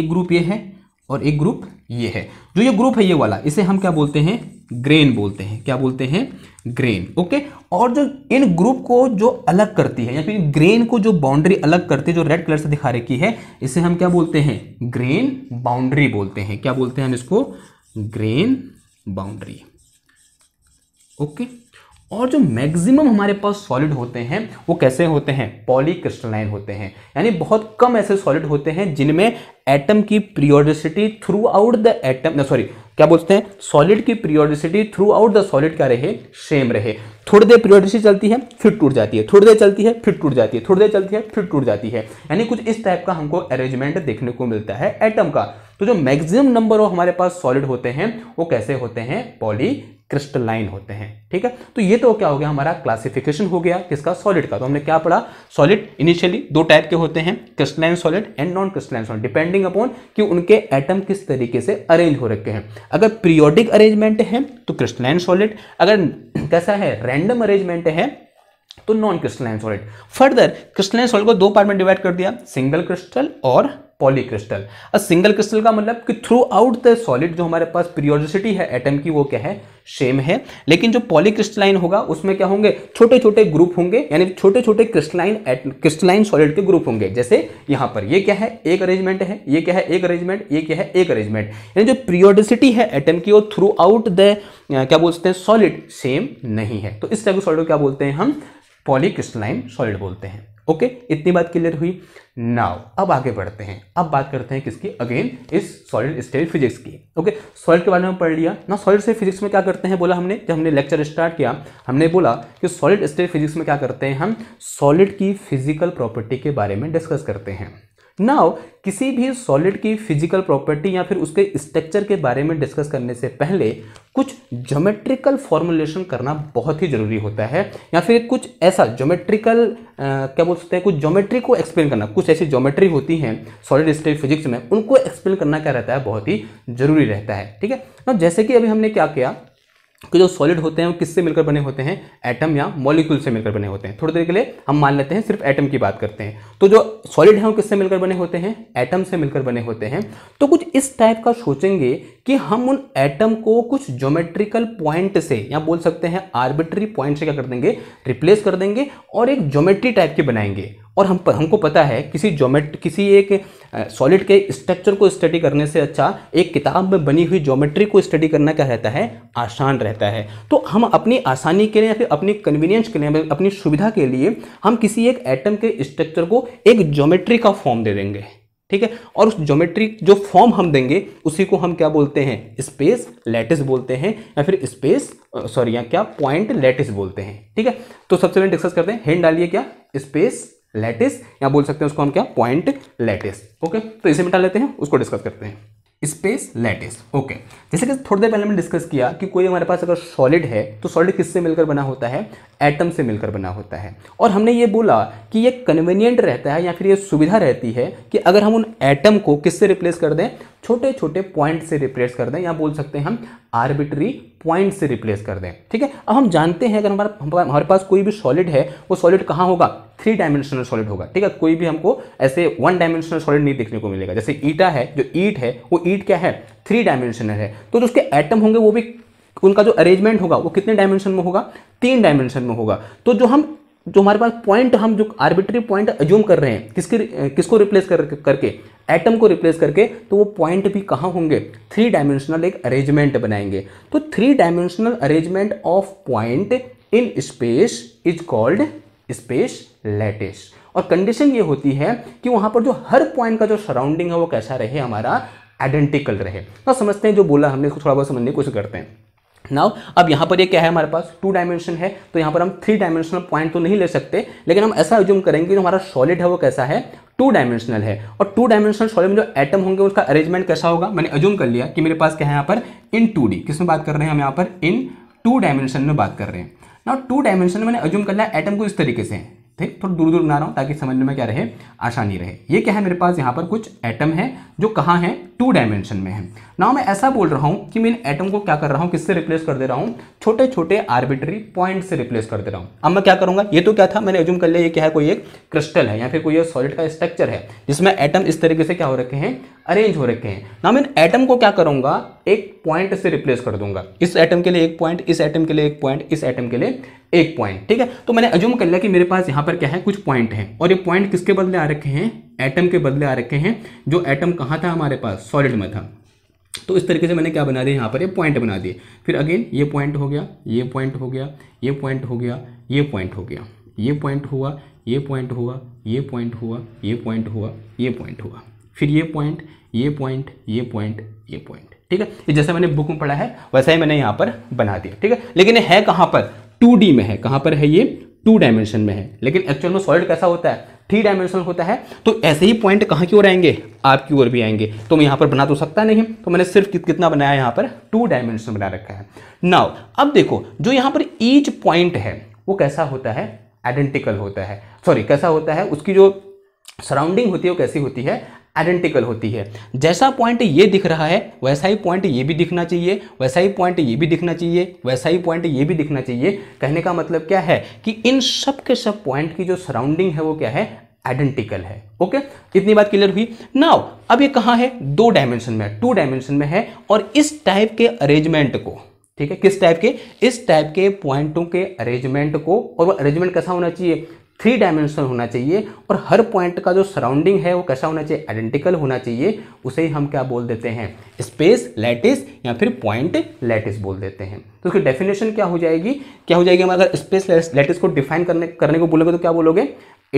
एक ग्रुप ये है और एक ग्रुप ये है जो ये ग्रुप है ये वाला इसे हम क्या बोलते हैं ग्रेन बोलते हैं क्या बोलते हैं ग्रेन ओके और जो इन ग्रुप को जो अलग करती है या फिर ग्रेन को जो बाउंड्री अलग करती है जो रेड कलर से दिखा रखी है इसे हम क्या बोलते हैं ग्रेन बाउंड्री बोलते हैं क्या बोलते हैं हम इसको ग्रेन बाउंड्री ओके और जो मैक्सिमम हमारे पास सॉलिड होते हैं वो कैसे होते हैं पॉलीक्रिस्टलाइन होते हैं यानी बहुत कम ऐसे सॉलिड होते हैं जिनमें एटम की periodicity throughout the atom sorry क्या बोलते हैं सॉलिड की periodicity throughout the solid क्या रहे सेम रहे थोड़ी देर प्रियोडिसिटी चलती है फिर टूट जाती है थोड़ी देर चलती है फिर टूट जाती है थोड़ी देर चलती है फिर टूट जाती है यानी कुछ इस टाइप का हमको अरेंजमेंट देखने को मिलता है एटम का तो जो मैक्सिमम नंबर ऑफ हमारे पास सॉलिड होते हैं वो कैसे होते हैं पॉली क्रिस्टलाइन होते हैं ठीक है तो ये तो क्या हो गया हमारा क्लासिफिकेशन हो गया किसका सॉलिड का तो हमने क्या पढ़ा सॉलिड इनिशियली दो टाइप के होते हैं crystalline solid and non crystalline solid depending upon कि उनके एटम किस तरीके से अरेंज हो रखे हैं अगर पीरियोडिक अरेंजमेंट है तो क्रिस्टलाइन सॉलिड अगर कैसा है रैंडम अरेंजमेंट है तो non crystalline solid further crystalline solid को दो पार्ट में डिवाइड कर दिया सिंगल क्रिस्टल और पॉलीक्रिस्टल अ सिंगल क्रिस्टल का मतलब कि थ्रू आउट द सॉलिड जो हमारे पास पीरियोडिसिटी है एटम की वो क्या है सेम है लेकिन जो पॉलीक्रिस्टलाइन होगा उसमें क्या होंगे छोटे छोटे ग्रुप होंगे यानी छोटे छोटे क्रिस्टलाइन क्रिस्टलाइन सॉलिड के ग्रुप होंगे जैसे यहां पर ये क्या है एक अरेंजमेंट है ये क्या है एक अरेंजमेंट ये क्या है एक अरेंजमेंट यानी जो पीरियोडिसिटी है एटम की वो थ्रू आउट द क्या बोलते हैं सॉलिड सेम नहीं है तो इस टाइप के सॉलिड को क्या बोलते हैं हम पॉलीक्रिस्टलाइन सॉलिड बोलते हैं ओके इतनी बात क्लियर हुई नाउ अब आगे बढ़ते हैं अब बात करते हैं किसकी अगेन इस सॉलिड स्टेट फिजिक्स की ओके सॉलिड के बारे में पढ़ लिया ना सॉलिड स्टेट फिजिक्स में क्या करते हैं बोला हमने जब हमने लेक्चर स्टार्ट किया हमने बोला कि सॉलिड स्टेट फिजिक्स में क्या करते हैं हम सॉलिड की फिजिकल प्रॉपर्टी के बारे में डिस्कस करते हैं नाउ किसी भी सॉलिड की फिजिकल प्रॉपर्टी या फिर उसके स्ट्रक्चर के बारे में डिस्कस करने से पहले कुछ ज्योमेट्रिकल फॉर्मुलेशन करना बहुत ही ज़रूरी होता है या फिर कुछ ऐसा ज्योमेट्रिकल क्या बोल सकते हैं कुछ ज्योमेट्री को एक्सप्लेन करना कुछ ऐसी ज्योमेट्री होती हैं सॉलिड स्टेट फिजिक्स में उनको एक्सप्लेन करना क्या रहता है बहुत ही ज़रूरी रहता है ठीक है ना जैसे कि अभी हमने क्या किया कि जो सॉलिड होते हैं वो किससे मिलकर बने होते हैं एटम या मॉलिक्यूल से मिलकर बने होते हैं थोड़ी देर के लिए हम मान लेते हैं सिर्फ एटम की बात करते हैं तो जो सॉलिड है वो किससे मिलकर बने होते हैं एटम से मिलकर बने होते हैं तो कुछ इस टाइप का सोचेंगे कि हम उन एटम को कुछ ज्योमेट्रिकल पॉइंट से या बोल सकते हैं आर्बिट्री पॉइंट से क्या कर देंगे रिप्लेस कर देंगे और एक ज्योमेट्री टाइप के बनाएंगे और हम हमको पता है किसी जोमेट किसी एक सॉलिड के स्ट्रक्चर को स्टडी करने से अच्छा एक किताब में बनी हुई ज्योमेट्री को स्टडी करना क्या रहता है आसान रहता है तो हम अपनी आसानी के लिए या फिर अपनी कन्वीनियंस के लिए अपनी सुविधा के लिए हम किसी एक एटम के स्ट्रक्चर को एक ज्योमेट्री का फॉर्म दे देंगे ठीक है और उस ज्योमेट्रिक जो फॉर्म हम देंगे उसी को हम क्या बोलते हैं स्पेस लेटिस बोलते हैं या फिर स्पेस सॉरी या क्या पॉइंट लेटिस बोलते हैं ठीक है तो सबसे पहले डिस्कस करते हैं हेड डालिए क्या स्पेस लेटिस या बोल सकते हैं उसको हम क्या पॉइंट लेटिस ओके तो इसे मिटा लेते हैं उसको डिस्कस करते हैं स्पेस लैटिस ओके जैसे कि थोड़ी देर पहले मैंने डिस्कस किया कि कोई हमारे पास अगर सॉलिड है तो सॉलिड किससे मिलकर बना होता है एटम से मिलकर बना होता है और हमने ये बोला कि ये कन्वीनियंट रहता है या फिर ये सुविधा रहती है कि अगर हम उन एटम को किससे रिप्लेस कर दें छोटे छोटे पॉइंट से रिप्लेस कर दें या बोल सकते हैं हम आर्बिट्री पॉइंट से रिप्लेस कर दें ठीक है अब हम जानते हैं अगर हमारा हमारे पास कोई भी सॉलिड है वो सॉलिड कहाँ होगा थ्री डायमेंशनल सॉलिड होगा ठीक है कोई भी हमको ऐसे वन डायमेंशनल सॉलिड नहीं देखने को मिलेगा जैसे ईटा है जो ईट है वो ईट क्या है थ्री डायमेंशनल है तो जो उसके एटम होंगे वो भी उनका जो अरेंजमेंट होगा वो कितने डायमेंशन में होगा तीन डायमेंशन में होगा तो जो हम जो हमारे पास पॉइंट हम जो आर्बिट्री पॉइंट एज्यूम कर रहे हैं किसके किसको रिप्लेस कर करके एटम को रिप्लेस करके तो वो पॉइंट भी कहाँ होंगे थ्री डायमेंशनल एक अरेंजमेंट बनाएंगे तो three dimensional arrangement of point in space is called space lattice और कंडीशन ये होती है कि वहाँ पर जो हर पॉइंट का जो सराउंडिंग है वो कैसा रहे हमारा आइडेंटिकल रहे तो समझते हैं जो बोला हमने इसको थोड़ा बहुत समझने की कोशिश करते हैं नाउ अब यहाँ पर ये क्या है हमारे पास टू डायमेंशन है तो यहाँ पर हम थ्री डायमेंशनल पॉइंट तो नहीं ले सकते लेकिन हम ऐसा एज्यूम करेंगे जो हमारा सॉलिड है वो कैसा है टू डायमेंशनल है और टू डायमेंशनल सॉलिड में जो एटम होंगे उसका अरेंजमेंट कैसा होगा मैंने एज्यूम कर लिया कि मेरे पास क्या है यहाँ पर इन टू डी किस में बात कर रहे हैं हम यहाँ पर इन टू डायमेंशन में बात कर रहे हैं ना टू डायमेंशन में मैंने एज्यूम कर लिया एटम को इस तरीके से थे थोड़ा दूर दूर बना रहा हूँ ताकि समझने में क्या रहे आसानी रहे ये क्या है मेरे पास यहाँ पर कुछ एटम है जो कहाँ हैं टू डायमेंशन में है ना मैं ऐसा बोल रहा हूँ कि मैं इन एटम को क्या कर रहा हूँ किससे रिप्लेस कर दे रहा हूँ छोटे छोटे आर्बिट्री पॉइंट से रिप्लेस कर दे रहा हूँ अब मैं क्या करूँगा ये तो क्या था मैंने एज्यूम कर लिया ये क्या है कोई एक क्रिस्टल है या फिर कोई सॉलिड का स्ट्रक्चर है जिसमें एटम इस तरीके से क्या हो रखे हैं अरेंज हो रखे हैं ना मैं इन एटम को क्या करूँगा एक पॉइंट से रिप्लेस कर दूंगा इस एटम के लिए एक पॉइंट इस एटम के लिए एक पॉइंट इस एटम के लिए एक पॉइंट ठीक है तो मैंने अजूम कर लिया कि मेरे पास यहां पर क्या है कुछ पॉइंट है और ये पॉइंट किसके बदले आ रखे हैं एटम के बदले आ रखे हैं जो एटम कहाँ था हमारे पास सॉलिड में था तो इस तरीके से मैंने क्या बना दिया यहां पर ये पॉइंट बना दिए फिर अगेन ये पॉइंट हो गया ये पॉइंट हो गया ये पॉइंट हो गया ये पॉइंट हो गया ये पॉइंट हुआ ये पॉइंट हुआ ये पॉइंट हुआ ये पॉइंट हुआ ये पॉइंट हुआ फिर ये पॉइंट ये पॉइंट ये पॉइंट ये पॉइंट ठीक है जैसे मैंने बुक में पढ़ा है वैसा ही मैंने यहां पर बना दिया ठीक है लेकिन ये है कहां पर टू डी में है कहां पर है ये टू डायमेंशन में है लेकिन एक्चुअल में सॉलिड कैसा होता है थ्री डायमेंशनल होता है तो ऐसे ही पॉइंट कहां की ओर आएंगे आपकी ओर भी आएंगे तो मैं यहां पर बना तो सकता नहीं तो मैंने सिर्फ कित, कितना बनाया यहां पर टू डायमेंशन बना रखा है नाउ अब देखो जो यहां पर ईच पॉइंट है वो कैसा होता है आइडेंटिकल होता है सॉरी कैसा होता है उसकी जो सराउंडिंग होती है वो कैसी होती है आइडेंटिकल होती है जैसा पॉइंट ये दिख रहा है वैसा ही पॉइंट ये भी दिखना चाहिए वैसा ही पॉइंट ये भी दिखना चाहिए वैसा ही पॉइंट ये भी दिखना चाहिए कहने का मतलब क्या है कि इन सब के सब पॉइंट की जो सराउंडिंग है वो क्या है आइडेंटिकल है ओके इतनी बात क्लियर हुई नाउ अब ये कहाँ है दो डायमेंशन में टू डायमेंशन में है और इस टाइप के अरेंजमेंट को ठीक है किस टाइप के इस टाइप के पॉइंटों के अरेंजमेंट को और वो अरेंजमेंट कैसा होना चाहिए थ्री डायमेंशन होना चाहिए और हर पॉइंट का जो सराउंडिंग है वो कैसा होना चाहिए आइडेंटिकल होना चाहिए उसे ही हम क्या बोल देते हैं स्पेस लैटिस या फिर पॉइंट लैटिस बोल देते हैं तो उसकी डेफिनेशन क्या हो जाएगी क्या हो जाएगी हमारा अगर स्पेस लैटिस को डिफाइन करने करने को बोलोगे तो क्या बोलोगे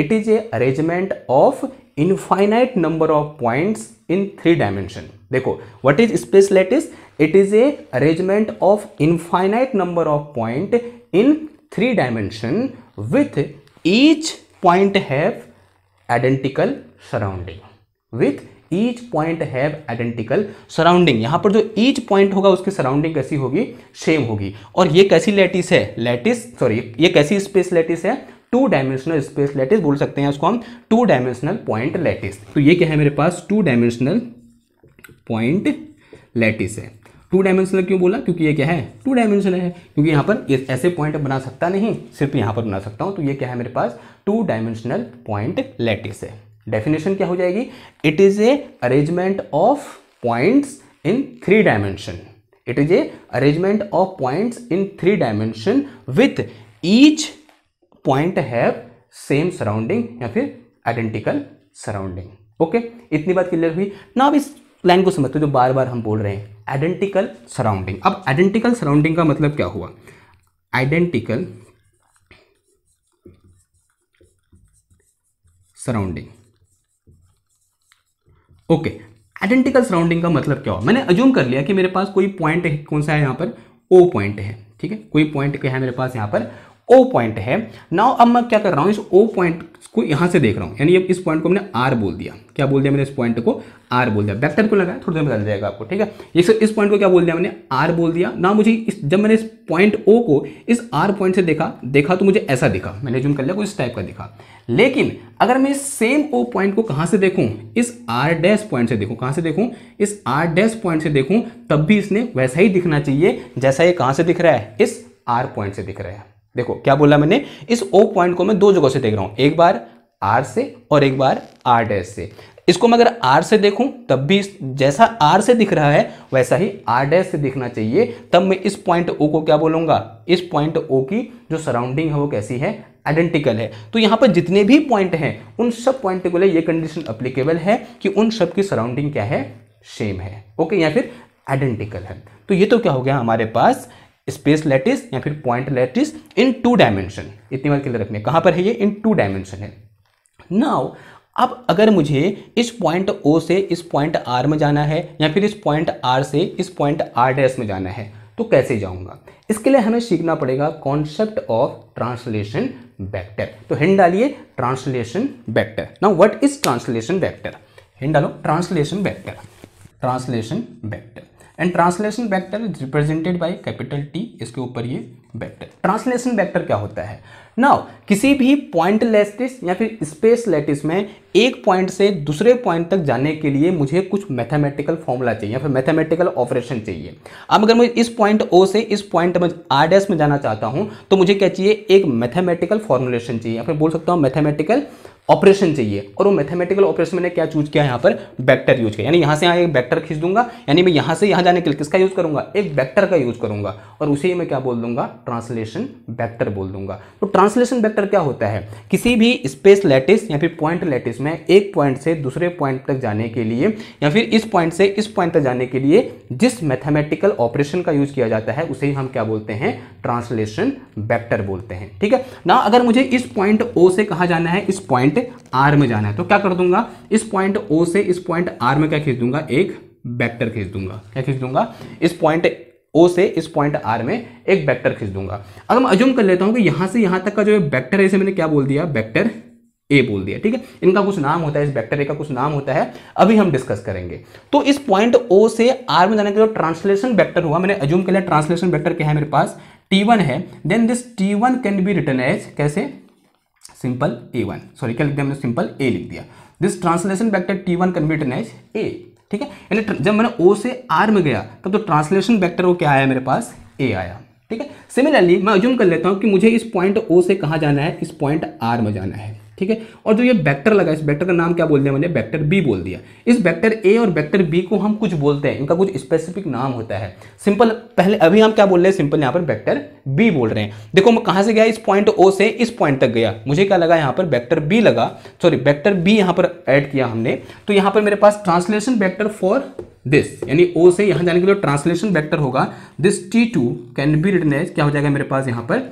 it is a arrangement of infinite number of points in three dimension देखो what is space lattice it is a arrangement of infinite number of point in three dimension with each point have identical surrounding with each point have identical surrounding यहां पर जो ईच पॉइंट होगा उसकी सराउंडिंग कैसी होगी सेम होगी और ये कैसी लेटिस है लेटिस सॉरी ये कैसी स्पेस लेटिस है टू डायमेंशनल स्पेस लेटिस बोल सकते हैं उसको हम टू डायमेंशनल पॉइंट लेटिस तो ये क्या है मेरे पास टू डायमेंशनल पॉइंट लेटिस है टू डायमेंशनल क्यों बोला क्योंकि ये क्या है टू डायमेंशनल है क्योंकि यहाँ पर ऐसे पॉइंट बना सकता नहीं सिर्फ यहाँ पर बना सकता हूँ तो ये क्या है मेरे पास टू डायमेंशनल पॉइंट लेटिस है डेफिनेशन क्या हो जाएगी it is a arrangement of points in three dimension it is a arrangement of points in three dimension with each point have same surrounding या फिर आइडेंटिकल सराउंडिंग ओके इतनी बात क्लियर हुई ना आप इस लाइन को समझते हो जो बार बार हम बोल रहे हैं आइडेंटिकल सराउंडिंग अब आइडेंटिकल सराउंडिंग का मतलब क्या हुआ identical surrounding okay identical surrounding का मतलब क्या हुआ मैंने अज्यूम कर लिया कि मेरे पास कोई पॉइंट कौन सा है यहां पर ओ पॉइंट है ठीक है कोई पॉइंट क्या है मेरे पास यहां पर ओ पॉइंट है नाउ अब मैं क्या कर रहा हूँ इस ओ पॉइंट को यहाँ से देख रहा हूँ यानी इस पॉइंट को हमने आर बोल दिया क्या बोल दिया मैंने इस पॉइंट को आर बोल दिया वेक्टर को लगाया थोड़ी देर में बदल जाएगा आपको ठीक है इस इस पॉइंट को क्या बोल दिया मैंने आर बोल दिया ना मुझे इस जब मैंने इस पॉइंट ओ को इस आर पॉइंट से देखा देखा तो मुझे ऐसा दिखा मैंने जूम कर लिया कुछ इस टाइप का दिखा लेकिन अगर मैं इस सेम ओ पॉइंट को कहाँ से देखूँ इस आर डैश पॉइंट से देखूँ कहाँ से देखूँ इस आर डैश पॉइंट से देखूँ तब भी इसने वैसा ही दिखना चाहिए जैसा ये कहाँ से दिख रहा है इस आर पॉइंट से दिख रहा है देखो क्या बोला मैंने इस ओ पॉइंट को मैं दो जगह से देख रहा हूं एक बार आर से और एक बार आर डैश से इसको मैं अगर आर से देखूं तब भी जैसा आर से दिख रहा है वैसा ही आर डैश से दिखना चाहिए तब मैं इस पॉइंट ओ को क्या बोलूंगा इस पॉइंट ओ की जो सराउंडिंग है वो कैसी है आइडेंटिकल है तो यहां पर जितने भी पॉइंट हैं उन सब पॉइंट को लिए ये कंडीशन अप्लीकेबल है कि उन सब की सराउंडिंग क्या है सेम है ओके या फिर आइडेंटिकल है तो ये तो क्या हो गया हमारे पास स्पेस लेटिस या फिर point lattice in two dimension इतनी बात क्लियर रखनी है कहाँ पर है ये इन टू डायमेंशन है नाउ अब अगर मुझे इस पॉइंट ओ से इस पॉइंट आर में जाना है या फिर इस पॉइंट आर से इस पॉइंट आर डैश में जाना है तो कैसे जाऊंगा इसके लिए हमें सीखना पड़ेगा कॉन्सेप्ट ऑफ ट्रांसलेशन वेक्टर तो हिंड डालिए translation vector now what is translation vector हिंड डालो translation vector translation vector and translation vector is represented by capital T इसके ऊपर ये वेक्टर ट्रांसलेशन वेक्टर क्या होता है नाउ किसी भी पॉइंट लेटिस या फिर स्पेस लेटिस में एक पॉइंट से दूसरे पॉइंट तक जाने के लिए मुझे कुछ मैथमेटिकल फॉर्मूला चाहिए या फिर मैथमेटिकल ऑपरेशन चाहिए अब अगर मैं इस पॉइंट ओ से इस पॉइंट में आर डैश में जाना चाहता हूँ तो मुझे क्या चाहिए एक मैथमेटिकल फॉर्मुलेशन चाहिए या फिर बोल सकता हूँ मैथमेटिकल ऑपरेशन चाहिए और वो मैथमेटिकल ऑपरेशन मैंने क्या चूज किया यहाँ पर बैक्टर यूज किया यानी यहाँ से यहाँ एक बैक्टर खींच दूंगा यानी मैं यहाँ से यहाँ जाने के लिए किसका यूज़ करूंगा एक बैक्टर का यूज़ करूंगा और उसे ही मैं क्या बोल दूंगा ट्रांसलेशन बैक्टर बोल दूंगा तो ट्रांसलेशन बैक्टर क्या होता है किसी भी स्पेस लेटिस या फिर पॉइंट लेटिस में एक पॉइंट से दूसरे पॉइंट तक जाने के लिए या फिर इस पॉइंट से इस पॉइंट तक जाने के लिए जिस मैथमेटिकल ऑपरेशन का यूज़ किया जाता है उसे ही हम क्या बोलते हैं ट्रांसलेशन बैक्टर बोलते हैं ठीक है ना अगर मुझे इस पॉइंट ओ से कहा जाना है इस पॉइंट पॉइंट आर में जाना है तो क्या कर दूंगा इस पॉइंट ओ से इस पॉइंट आर में क्या खींच दूंगा एक बैक्टर खींच दूंगा क्या खींच दूंगा इस पॉइंट ओ से इस पॉइंट आर में एक वेक्टर खींच दूंगा अब मैं अजूम कर लेता हूं कि यहां से यहां तक का जो वेक्टर है इसे मैंने क्या बोल दिया वेक्टर ए बोल दिया ठीक है इनका कुछ नाम होता है इस वेक्टर ए का कुछ नाम होता है अभी हम डिस्कस करेंगे तो इस पॉइंट ओ से आर में जाने के जो ट्रांसलेशन वेक्टर हुआ मैंने अजूम कर लिया ट्रांसलेशन वेक्टर क्या है मेरे पास टी वन है then this T one can be written as कैसे सिंपल ए वन सॉरी क्या लिख दिया हमने सिंपल ए लिख दिया this translation vector T one converted as A ठीक है यानी जब मैंने ओ से आर में गया तब तो ट्रांसलेशन बैक्टर वो क्या आया मेरे पास ए आया ठीक है सिमिलरली मैं अज्यूम कर लेता हूँ कि मुझे इस पॉइंट ओ से कहाँ जाना है इस पॉइंट आर में जाना है ठीक है और जो ये वेक्टर लगा इस वेक्टर का नाम क्या बोल दिया मैंने वेक्टर बी बोल दिया इस वेक्टर ए और वेक्टर बी को हम कुछ बोलते हैं इनका कुछ स्पेसिफिक नाम होता है सिंपल पहले अभी हम क्या बोल रहे हैं सिंपल यहाँ पर वेक्टर बी बोल रहे हैं देखो मैं कहाँ से गया इस पॉइंट ओ से इस पॉइंट तक गया मुझे क्या लगा यहाँ पर बैक्टर बी लगा सॉरी बैक्टर बी यहाँ पर ऐड किया हमने तो यहाँ पर मेरे पास ट्रांसलेशन बैक्टर फॉर दिस यानी ओ से यहाँ जाने के लिए ट्रांसलेशन बैक्टर होगा this T two can be written क्या हो जाएगा मेरे पास यहाँ पर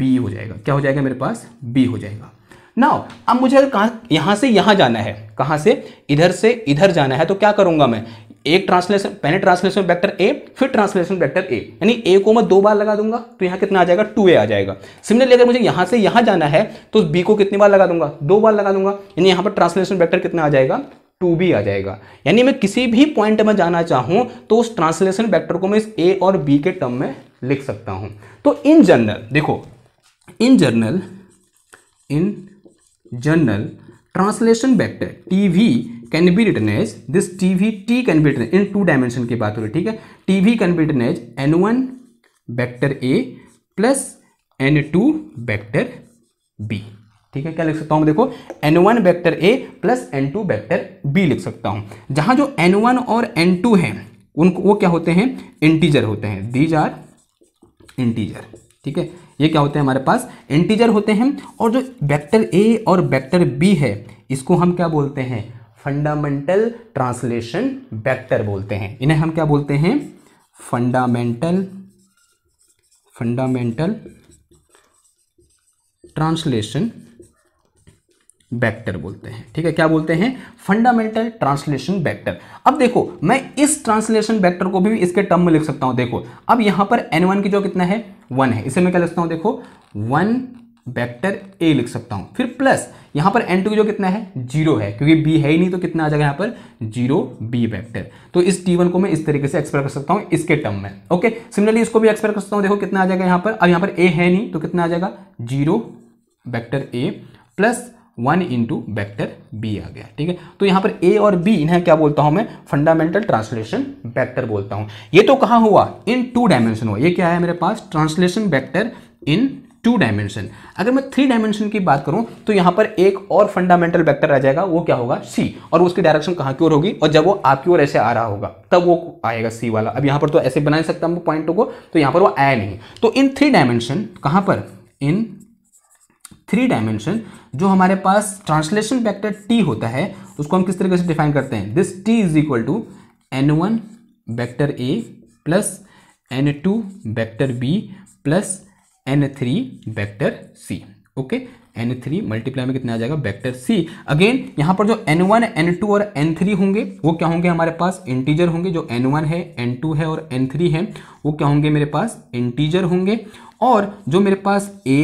बी हो जाएगा क्या हो जाएगा मेरे पास बी हो जाएगा नाउ अब मुझे अगर कहाँ यहाँ से यहाँ जाना है कहाँ से इधर से इधर जाना है तो क्या करूँगा मैं एक ट्रांसलेशन पहले ट्रांसलेशन वेक्टर ए फिर ट्रांसलेशन वेक्टर ए यानी ए को मैं दो बार लगा दूंगा तो यहाँ कितना आ जाएगा टू ए आ जाएगा सिमिलरली अगर मुझे यहाँ से यहाँ जाना है तो बी को कितनी बार लगा दूंगा दो बार लगा दूंगा यानी यहाँ पर ट्रांसलेशन वेक्टर कितना आ जाएगा टू बी आ जाएगा यानी मैं किसी भी पॉइंट में जाना चाहूँ तो उस ट्रांसलेशन वैक्टर को मैं इस ए और बी के टर्म में लिख सकता हूँ तो इन जनरल देखो in general in general translation vector TV can be written as this TV T can be written in two dimension की बात हो रही है ठीक है TV can be written as N one vector A plus N two vector B ठीक है क्या लिख सकता हूँ देखो N one vector A plus N two vector B लिख सकता हूँ जहाँ जो एन वन और एन टू हैं उनको वो क्या होते हैं इंटीजर होते हैं दीज आर इंटीजर ठीक है ये क्या होते हैं हमारे पास इंटीजर होते हैं और जो वेक्टर ए और वेक्टर बी है इसको हम क्या बोलते हैं फंडामेंटल ट्रांसलेशन वेक्टर बोलते हैं इन्हें हम क्या बोलते हैं फंडामेंटल फंडामेंटल ट्रांसलेशन वेक्टर बोलते हैं ठीक है क्या बोलते हैं फंडामेंटल ट्रांसलेशन वेक्टर अब देखो मैं इस ट्रांसलेशन वेक्टर को भी इसके टर्म में लिख सकता हूं देखो अब यहां पर n1 की जो कितना है वन है इसे मैं क्या लिखता हूँ देखो वन वेक्टर ए लिख सकता हूँ फिर प्लस यहाँ पर एन टू जो कितना है जीरो है क्योंकि बी है ही नहीं तो कितना आ जाएगा यहाँ पर जीरो बी वेक्टर तो इस टी वन को मैं इस तरीके से एक्सपेयर कर सकता हूँ इसके टर्म में ओके सिमिलरली इसको भी एक्सपेयर कर सकता हूँ देखो कितना आ जाएगा यहाँ पर अब यहाँ पर ए है नहीं तो कितना आ जाएगा zero vector A plus one into vector B आ गया ठीक है तो यहां पर ए और बी इन्हें क्या बोलता हूं मैं फंडामेंटल ट्रांसलेशन वैक्टर बोलता हूं ये तो कहा हुआ इन टू डायमेंशन हुआ ये क्या है मेरे पास translation vector in two dimension अगर मैं थ्री डायमेंशन की बात करूं तो यहां पर एक और फंडामेंटल वेक्टर आ जाएगा वो क्या होगा सी और उसकी डायरेक्शन कहां की ओर होगी और जब वो आपकी ओर ऐसे आ रहा होगा तब वो आएगा सी वाला अब यहां पर तो ऐसे बना सकता हूं पॉइंटों को तो यहां पर वो आया नहीं तो इन थ्री डायमेंशन कहां पर इन थ्री डायमेंशन जो हमारे पास ट्रांसलेशन फैक्टर टी होता है उसको हम किस तरीके से डिफाइन करते हैं this T is equal to n one vector A plus N two vector B plus n three vector C okay n three multiply में कितना आ जाएगा वेक्टर सी अगेन यहाँ पर जो एन वन एन टू और एन थ्री होंगे वो क्या होंगे हमारे पास इंटीजर होंगे जो एन वन है एन टू है और एन थ्री है वो क्या होंगे मेरे पास इंटीजर होंगे और जो मेरे पास A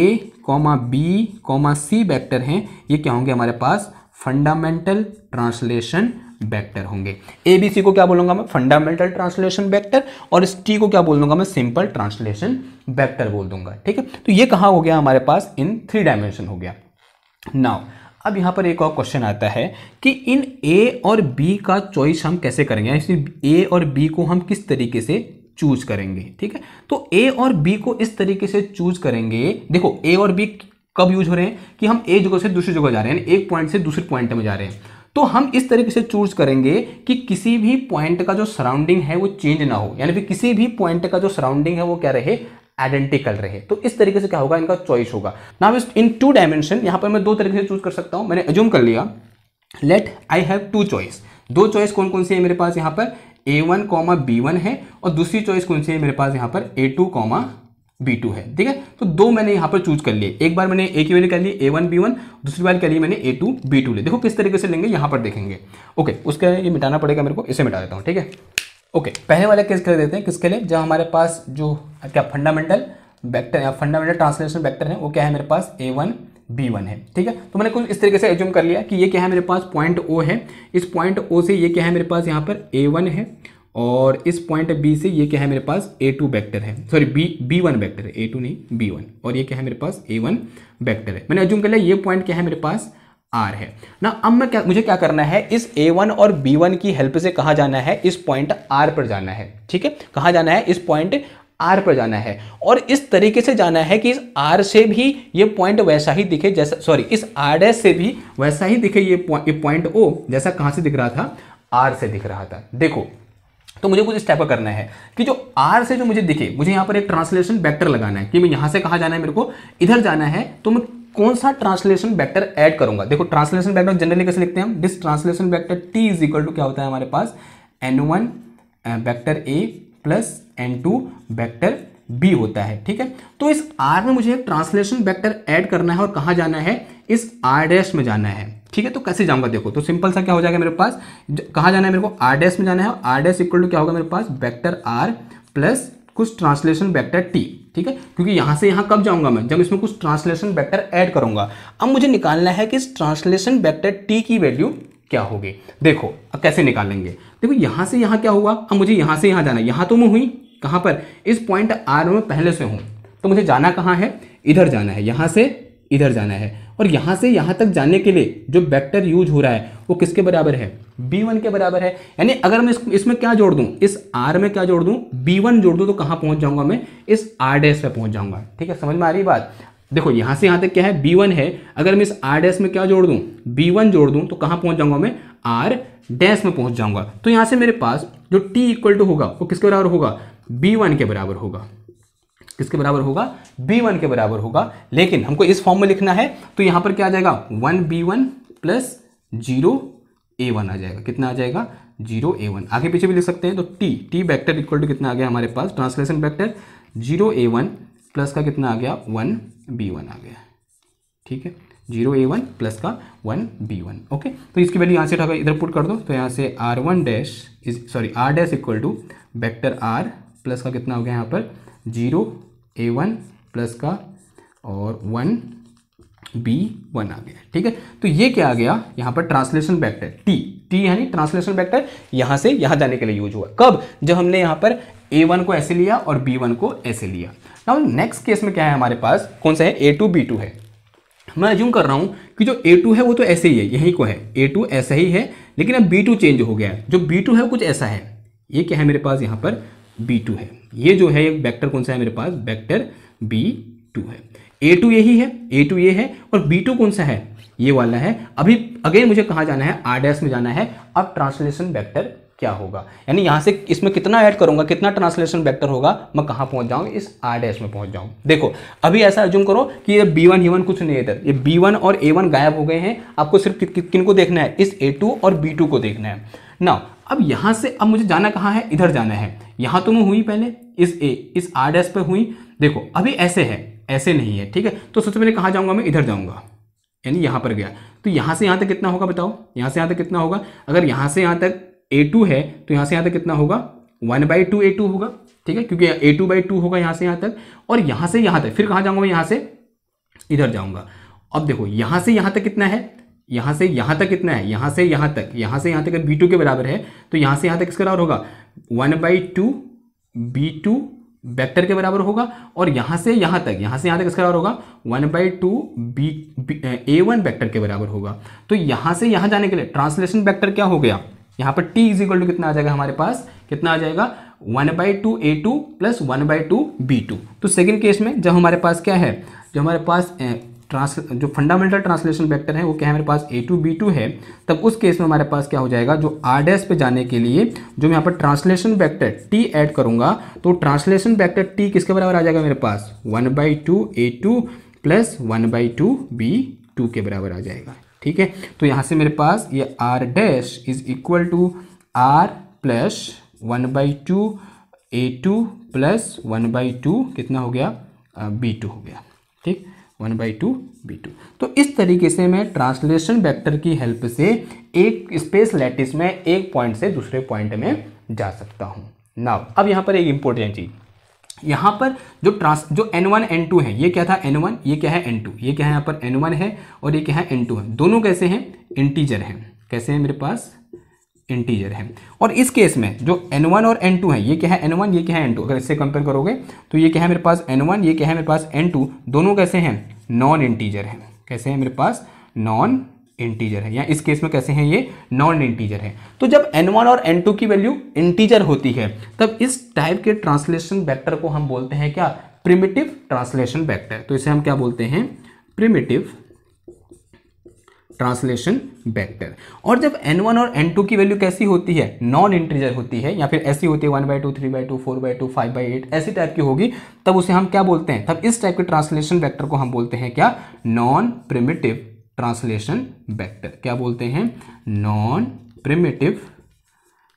comma B comma C vector हैं ये क्या होंगे हमारे पास फंडामेंटल ट्रांसलेशन वेक्टर होंगे ए बी सी को क्या बोलूंगा मैं फंडामेंटल ट्रांसलेशन वेक्टर और इस टी को क्या बोल दूंगा मैं सिंपल ट्रांसलेशन वेक्टर बोल दूंगा ठीक है तो ये कहाँ हो गया हमारे पास इन थ्री डायमेंशन हो गया नाउ अब यहाँ पर एक और क्वेश्चन आता है कि इन ए और बी का चॉइस हम कैसे करेंगे इसलिए ए और बी को हम किस तरीके से चूज करेंगे ठीक है तो ए और बी को इस तरीके से चूज करेंगे देखो ए और बी कब यूज हो रहे हैं कि हम एक जगह से दूसरी जगह जा रहे हैं एक पॉइंट से दूसरे पॉइंट में जा रहे हैं तो हम इस तरीके से चूज करेंगे कि किसी भी पॉइंट का जो सराउंडिंग है वो चेंज ना हो यानी किसी भी पॉइंट का जो सराउंडिंग है वो क्या रहे आइडेंटिकल रहे तो इस तरीके से क्या होगा इनका चॉइस होगा ना इन टू डायमेंशन यहां पर मैं दो तरीके से चूज कर सकता हूं मैंने एज्यूम कर लिया let I have two choice दो चॉइस कौन कौन सी है मेरे पास यहां पर A one comma B one है और दूसरी चॉइस कौन सी है मेरे पास यहाँ पर A two comma B two है ठीक है तो दो मैंने यहाँ पर चूज कर लिए एक बार मैंने ए की वैल्यू कर ली ए वन बी वन दूसरी बार कर ली मैंने ए टू बी टू ले देखो किस तरीके से लेंगे यहाँ पर देखेंगे ओके उसका ये मिटाना पड़ेगा मेरे को इसे मिटा देता हूँ ठीक है ओके पहले वाला केस कर देते हैं किसके लिए जहाँ हमारे पास जो क्या फंडामेंटल वेक्टर या फंडामेंटल ट्रांसलेशन वेक्टर है वो क्या है मेरे पास ए वन बी वन है ठीक है तो मैंने कुछ इस तरीके से एज्यूम कर लिया कि ये क्या है मेरे पास पॉइंट ओ है इस पॉइंट ओ से ये क्या है मेरे पास यहाँ पर ए वन है और इस पॉइंट बी से ये क्या है मेरे पास ए टू वैक्टर है sorry B B one vector है ए टू नहीं बी वन और ये क्या है मेरे पास ए वन वैक्टर है मैंने एज्यूम कर लिया ये पॉइंट क्या है मेरे पास आर है ना अब मैं क्या मुझे क्या करना है इस ए वन और बी वन की हेल्प से कहाँ जाना है इस पॉइंट आर पर जाना है ठीक है कहाँ जाना है इस पॉइंट आर पर जाना है और इस तरीके से जाना है कि इस आर से भी ये पॉइंट वैसा ही दिखे जैसा सॉरी इस आर डैश से भी वैसा ही दिखे ये पॉइंट ओ जैसा कहां से दिख रहा था आर से दिख रहा था देखो तो मुझे कुछ स्टेप करना है कि जो आर से जो मुझे दिखे मुझे यहां पर एक ट्रांसलेशन बैक्टर लगाना है कि मैं यहां से कहा जाना है मेरे को इधर जाना है तो मैं कौन सा ट्रांसलेशन वेक्टर ऐड करूंगा देखो ट्रांसलेशन वेक्टर जनरली कैसे लिखते हैं हम this translation vector T is equal to क्या होता है हमारे पास n one vector A plus N two vector B होता है ठीक है तो इस आर में मुझे ट्रांसलेशन वेक्टर ऐड करना है और कहाँ जाना है इस आर डैश में जाना है ठीक है तो कैसे जाऊंगा देखो तो सिंपल सा क्या हो जाएगा मेरे पास कहाँ जाना है मेरे को आर डैश में जाना है आर डैश इक्वल टू क्या होगा मेरे पास वेक्टर आर प्लस कुछ ट्रांसलेशन वेक्टर टी ठीक है क्योंकि यहाँ से यहाँ कब जाऊंगा मैं जब इसमें कुछ ट्रांसलेशन वैक्टर ऐड करूंगा अब मुझे निकालना है कि इस ट्रांसलेशन वैक्टर टी की वैल्यू क्या होगी देखो अब कैसे निकालेंगे देखो यहां से यहां क्या हुआ अब मुझे यहां से यहां जाना है यहां तो मैं हुई कहां पर इस पॉइंट आर में पहले से हूं तो मुझे जाना कहां है इधर जाना है यहां से इधर जाना है और यहां से यहां तक जाने के लिए जो वेक्टर यूज हो रहा है वो किसके बराबर है बी वन के बराबर है यानी अगर मैं इस, इसमें क्या जोड़ दूं इस आर में क्या जोड़ बी वन जोड़ दूं तो कहां पहुंच जाऊंगा मैं इस आर डैश पे पहुंच जाऊंगा ठीक है समझ में आ रही बात देखो यहां से यहां तक क्या है वन है अगर मैं इस आर डैश में क्या जोड़ बी वन जोड़ दूं तो कहां पहुंच जाऊंगा मैं आर डैश में पहुंच जाऊंगा तो यहां से मेरे पास जो t इक्वल टू होगा वो किसके बराबर होगा b1 के बराबर होगा किसके बराबर होगा b1 के बराबर होगा लेकिन हमको इस फॉर्म में लिखना है तो यहां पर क्या आ जाएगा one B one plus zero A one आ जाएगा कितना आ जाएगा जीरो ए वन आगे पीछे भी लिख सकते हैं तो T T vector equal to कितना आ गया हमारे पास translation vector zero A one plus का कितना आ गया वन बी वन आ गया ठीक है जीरो ए वन प्लस का वन बी वन ओके तो इसकी वैल्यू यहाँ से उठाकर इधर पुट कर दो तो यहाँ से R one dash is sorry R dash equal to vector R plus का कितना हो गया यहाँ पर जीरो ए वन प्लस का और वन बी वन आ गया ठीक है तो ये क्या आ गया यहाँ पर ट्रांसलेशन वेक्टर टी टी यानी ट्रांसलेशन वेक्टर यहाँ से यहाँ जाने के लिए यूज हुआ कब जब हमने यहाँ पर ए वन को ऐसे लिया और बी वन को ऐसे लिया नाउ नेक्स्ट केस में क्या है हमारे पास कौन सा है ए टू बी टू है मैं अज्यूम कर रहा हूँ कि जो ए टू है वो तो ऐसे ही है यहीं को है ए टू ऐसा ही है लेकिन अब बी टू चेंज हो गया है जो बी टू है वो कुछ ऐसा है ये क्या है मेरे पास यहाँ पर बी टू है ये जो है वेक्टर कौन सा है मेरे पास वेक्टर बी टू है ए टू यही है ए टू ये है और बी टू कौन सा है ये वाला है अभी अगेन मुझे कहाँ जाना है आर में जाना है अब ट्रांसलेशन बैक्टर क्या होगा यानी यहाँ से इसमें कितना ऐड करूँगा कितना ट्रांसलेशन वेक्टर होगा मैं कहाँ पहुँच जाऊँ इस आर डैश में पहुँच जाऊँ देखो अभी ऐसा अर्जुम करो कि ये बी वन ही कुछ नहीं है इधर ये बी वन और ए वन गायब हो गए हैं आपको सिर्फ कि, कि, किन को देखना है इस ए टू और बी टू को देखना है ना अब यहाँ से अब मुझे जाना कहाँ है इधर जाना है यहाँ तो मैं हुई पहले इस ए इस आर डैश पर हुई देखो अभी ऐसे है ऐसे नहीं है ठीक है तो सबसे पहले कहाँ जाऊँगा मैं इधर जाऊँगा यानी यहाँ पर गया तो यहाँ से यहाँ तक कितना होगा बताओ यहाँ से यहाँ तक कितना होगा अगर यहाँ से यहाँ तक ए टू है तो यहां से यहां तक कितना होगा one by two A two होगा ठीक है क्योंकि ए टू बाई टू होगा यहां से यहां तक और यहां से यहां तक फिर कहां जाऊंगा यहां से इधर जाऊंगा अब देखो यहां से यहां तक कितना है यहां से यहां तक कितना है यहां से यहां तक यहां से यहां तक बी टू के बराबर है तो यहां से यहां तक किसका बराबर होगा one by two B two vector के बराबर होगा और यहां से यहां तक यहां से यहां तक इसका बराबर होगा one by two B A one vector के बराबर होगा तो यहां से यहां जाने के लिए ट्रांसलेशन वैक्टर क्या हो गया यहाँ पर t इज इक्वल टू कितना आ जाएगा हमारे पास कितना आ जाएगा one by two A two plus one by two B two तो सेकेंड केस में जब हमारे पास क्या है जो हमारे पास ट्रांस जो फंडामेंटल ट्रांसलेशन वेक्टर है वो क्या है हमारे पास ए टू बी टू है तब उस केस में हमारे पास क्या हो जाएगा जो आर डेस पे जाने के लिए जो मैं यहाँ पर ट्रांसलेशन वेक्टर टी ऐड करूँगा तो ट्रांसलेशन वेक्टर टी किसके बराबर आ जाएगा मेरे पास one by two A two plus one by two B two के बराबर आ जाएगा ठीक है तो यहाँ से मेरे पास ये R dash is equal to R plus one by two A two plus one by two कितना हो गया बी टू हो गया ठीक one by two B two तो इस तरीके से मैं ट्रांसलेशन वेक्टर की हेल्प से एक स्पेस लैटिस में एक पॉइंट से दूसरे पॉइंट में जा सकता हूँ नाउ अब यहाँ पर एक इम्पोर्टेंट चीज़ यहाँ पर जो ट्रांस जो N1 N2 है ये क्या था N1 ये क्या है N2 ये क्या है यहाँ पर N1 है और ये क्या है N2 है दोनों कैसे हैं इंटीजर हैं कैसे हैं मेरे पास इंटीजर है और इस केस में जो N1 और N2 है ये क्या है N1 ये क्या है N2 अगर इससे कंपेयर करोगे तो ये क्या है मेरे पास N1 ये क्या है मेरे पास N2 दोनों कैसे हैं नॉन इंटीजर है कैसे हैं मेरे पास नॉन इंटीजर है या इस केस में कैसे हैं ये नॉन इंटीजर है तो जब n1 और n2 की वैल्यू इंटीजर होती है तब इस टाइप के ट्रांसलेशन वेक्टर को हम बोलते हैं क्या प्रिमिटिव ट्रांसलेशन वेक्टर तो इसे हम क्या बोलते हैं प्रिमिटिव ट्रांसलेशन वेक्टर और जब n1 और n2 की वैल्यू कैसी होती है नॉन इंटीजर होती है या फिर ऐसी होती है one by two three by two four by two five by eight ऐसी टाइप की होगी तब उसे हम क्या बोलते हैं तब इस टाइप के ट्रांसलेशन वेक्टर को हम बोलते हैं क्या नॉन प्रिमिटिव ट्रांसलेशन वेक्टर क्या बोलते हैं नॉन प्रिमेटिव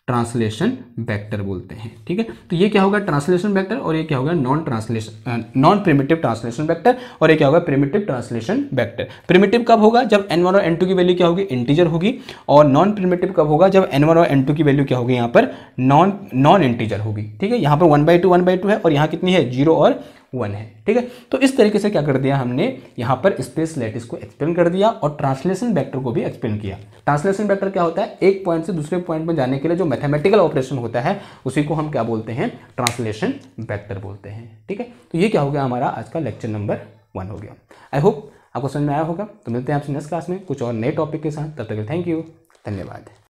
ट्रांसलेशन वेक्टर बोलते हैं ठीक है तो ये क्या होगा ट्रांसलेशन वेक्टर और ये क्या होगा non translation non primitive translation vector और ये क्या होगा प्रिमेटिव ट्रांसलेशन वेक्टर प्रिमेटिव कब होगा जब एन वन और एन टू की वैल्यू क्या होगी इंटीजर होगी और नॉन प्रिमेटिव कब होगा जब एन वन और एन टू की वैल्यू क्या होगी यहाँ पर नॉन नॉन इंटीजर होगी ठीक है यहाँ पर one by two one by two है और यहाँ कितनी है जीरो और वन है ठीक है तो इस तरीके से क्या कर दिया हमने यहाँ पर स्पेस लेटिस को एक्सप्लेन कर दिया और ट्रांसलेशन वेक्टर को भी एक्सप्लेन किया ट्रांसलेशन वेक्टर क्या होता है एक पॉइंट से दूसरे पॉइंट में जाने के लिए जो मैथमेटिकल ऑपरेशन होता है उसी को हम क्या बोलते हैं ट्रांसलेशन वैक्टर बोलते हैं ठीक है तो ये क्या हो गया हमारा आज का लेक्चर नंबर वन हो गया आई होप आपको समझ में आया होगा तो मिलते हैं आपसे नेक्स्ट क्लास में कुछ और नए टॉपिक के साथ तब तक थैंक यू धन्यवाद